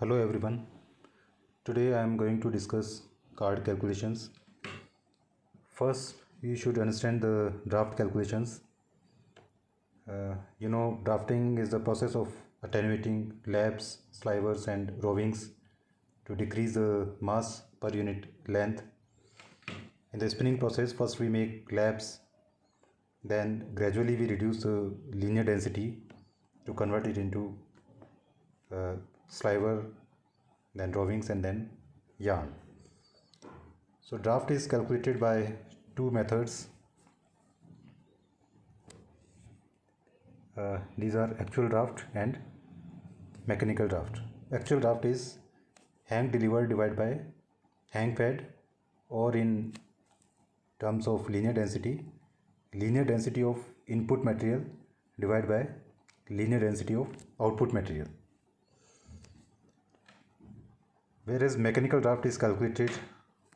hello everyone today i am going to discuss card calculations first you should understand the draft calculations uh, you know drafting is the process of attenuating laps slivers and rovings to decrease the mass per unit length in the spinning process first we make laps then gradually we reduce the linear density to convert it into uh, sliver, then drawings, and then yarn. So draft is calculated by two methods. Uh, these are actual draft and mechanical draft. Actual draft is hang delivered divided by hang fed or in terms of linear density, linear density of input material divided by linear density of output material. whereas mechanical draft is calculated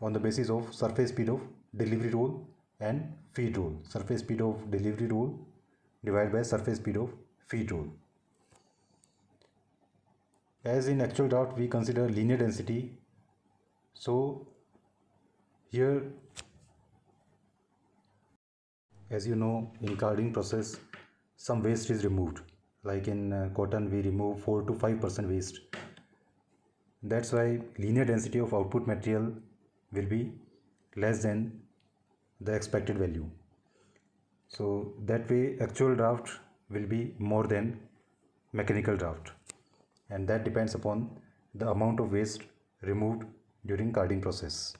on the basis of surface speed of delivery roll and feed roll surface speed of delivery roll divided by surface speed of feed roll as in actual draft we consider linear density so here as you know in carding process some waste is removed like in uh, cotton we remove 4 to 5 percent waste that's why linear density of output material will be less than the expected value. So that way actual draft will be more than mechanical draft and that depends upon the amount of waste removed during carding process.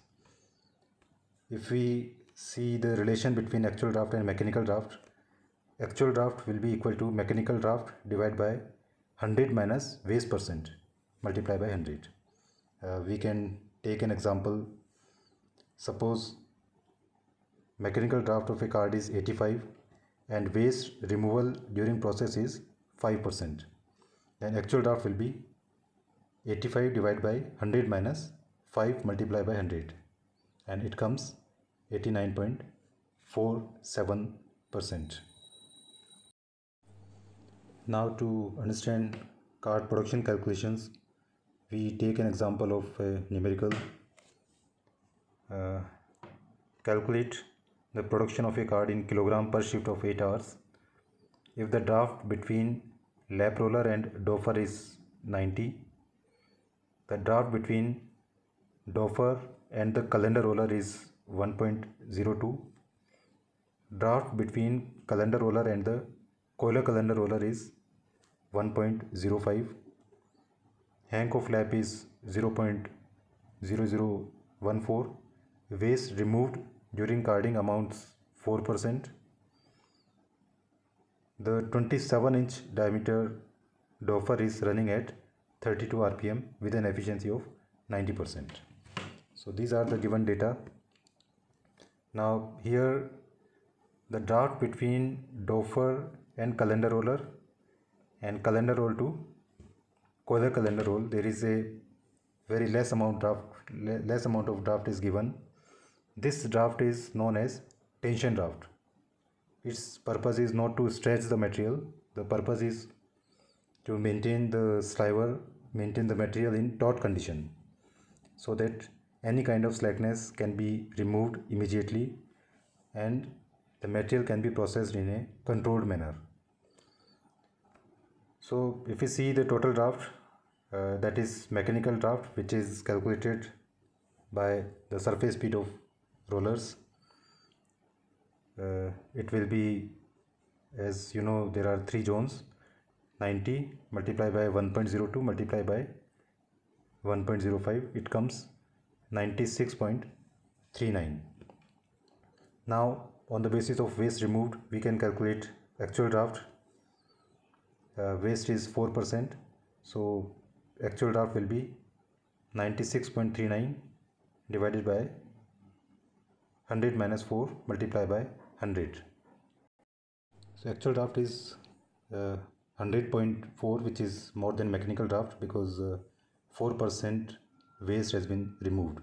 If we see the relation between actual draft and mechanical draft, actual draft will be equal to mechanical draft divided by 100 minus waste percent Multiply by 100. Uh, we can take an example. Suppose mechanical draft of a card is 85 and waste removal during process is 5%. Then actual draft will be 85 divided by 100 minus 5 multiplied by 100 and it comes 89.47%. Now to understand card production calculations we take an example of a numerical uh, calculate the production of a card in kilogram per shift of 8 hours if the draft between lap roller and doffer is 90 the draft between doffer and the calendar roller is 1.02 draft between calendar roller and the coiler calendar roller is 1.05 Hank of is 0.0014. Waste removed during carding amounts 4%. The 27 inch diameter doffer is running at 32 rpm with an efficiency of 90%. So these are the given data. Now here the draft between doffer and calendar roller and calendar roll 2 Kohler calendar rule, there is a very less amount of less amount of draft is given. This draft is known as tension draft. Its purpose is not to stretch the material. The purpose is to maintain the sliver, maintain the material in taut condition, so that any kind of slackness can be removed immediately, and the material can be processed in a controlled manner so if you see the total draft uh, that is mechanical draft which is calculated by the surface speed of rollers uh, it will be as you know there are three zones 90 multiplied by 1.02 multiplied by 1.05 it comes 96.39 now on the basis of waste removed we can calculate actual draft uh, waste is 4% so actual draft will be 96.39 divided by 100 minus 4 multiplied by 100 so actual draft is uh, 100.4 which is more than mechanical draft because 4% uh, waste has been removed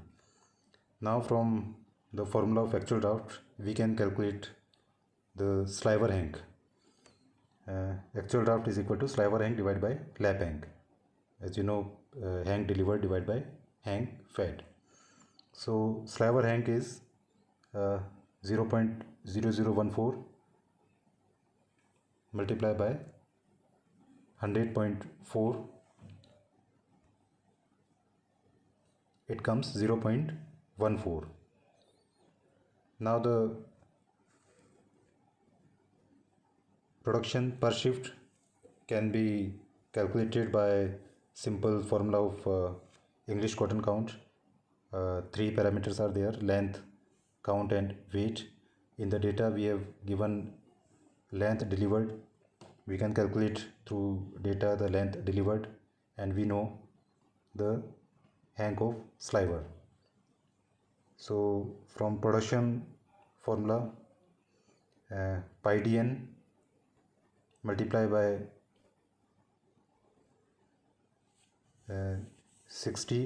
now from the formula of actual draft we can calculate the sliver hank uh, actual draft is equal to sliver hang divided by lap hang as you know uh, hang delivered divided by hang fed so sliver hang is uh, 0.0014 multiplied by 100.4 it comes 0.14 now the production per shift can be calculated by simple formula of uh, English cotton count. Uh, three parameters are there length, count, and weight. In the data, we have given length delivered. We can calculate through data the length delivered, and we know the hang of sliver. So, from production formula, uh, pi dn multiply by uh, 60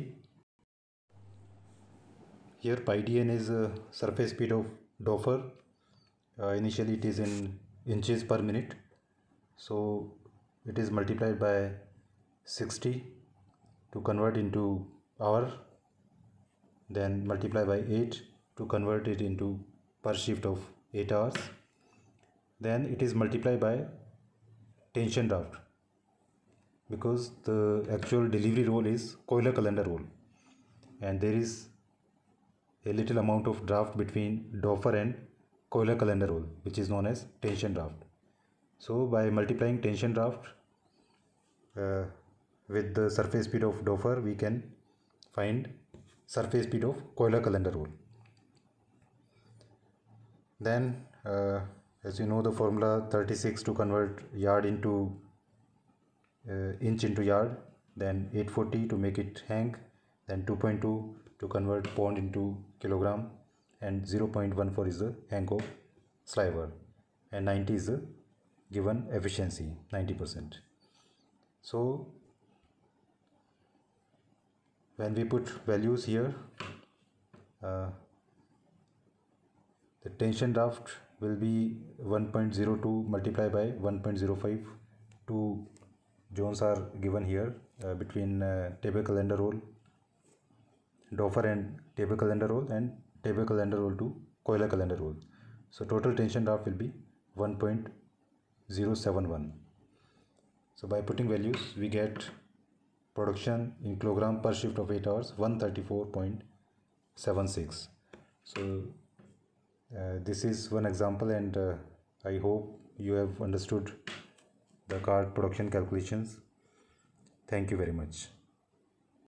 here pi D N is uh, surface speed of Dofer uh, initially it is in inches per minute so it is multiplied by 60 to convert into hour then multiply by 8 to convert it into per shift of 8 hours then it is multiplied by tension draft because the actual delivery roll is coiler calendar roll and there is a little amount of draft between doffer and coiler calendar roll which is known as tension draft. So by multiplying tension draft uh, with the surface speed of doffer, we can find surface speed of coiler calendar roll. Then uh, as you know the formula 36 to convert yard into uh, inch into yard then 840 to make it hang then 2.2 to convert pound into kilogram and 0.14 is the hang of sliver and 90 is the given efficiency 90% so when we put values here uh, the tension draft will be 1.02 multiplied by 1.05 two zones are given here uh, between uh, table calendar roll Dofer and table calendar roll and table calendar roll to coiler calendar roll so total tension draft will be 1.071 so by putting values we get production in kilogram per shift of 8 hours 134.76 so uh, this is one example and uh, I hope you have understood the card production calculations. Thank you very much.